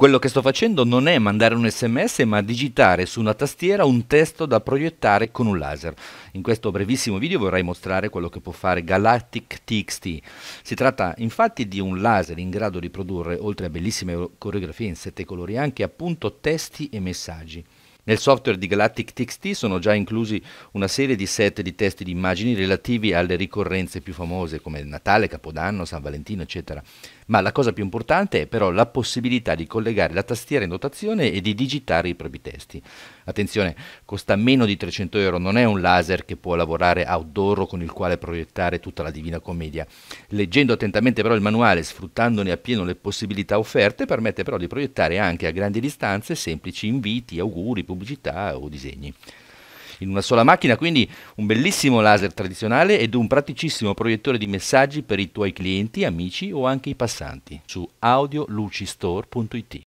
Quello che sto facendo non è mandare un sms ma digitare su una tastiera un testo da proiettare con un laser. In questo brevissimo video vorrei mostrare quello che può fare Galactic TXT. Si tratta infatti di un laser in grado di produrre, oltre a bellissime coreografie in sette colori, anche appunto testi e messaggi. Nel software di Galactic TXT sono già inclusi una serie di set di testi di immagini relativi alle ricorrenze più famose come Natale, Capodanno, San Valentino, eccetera. Ma la cosa più importante è però la possibilità di collegare la tastiera in dotazione e di digitare i propri testi. Attenzione, costa meno di 300 euro, non è un laser che può lavorare outdoor con il quale proiettare tutta la Divina Commedia. Leggendo attentamente però il manuale, sfruttandone appieno le possibilità offerte, permette però di proiettare anche a grandi distanze semplici inviti, auguri, pubblicità pubblicità o disegni. In una sola macchina quindi un bellissimo laser tradizionale ed un praticissimo proiettore di messaggi per i tuoi clienti, amici o anche i passanti su audiolucistore.it.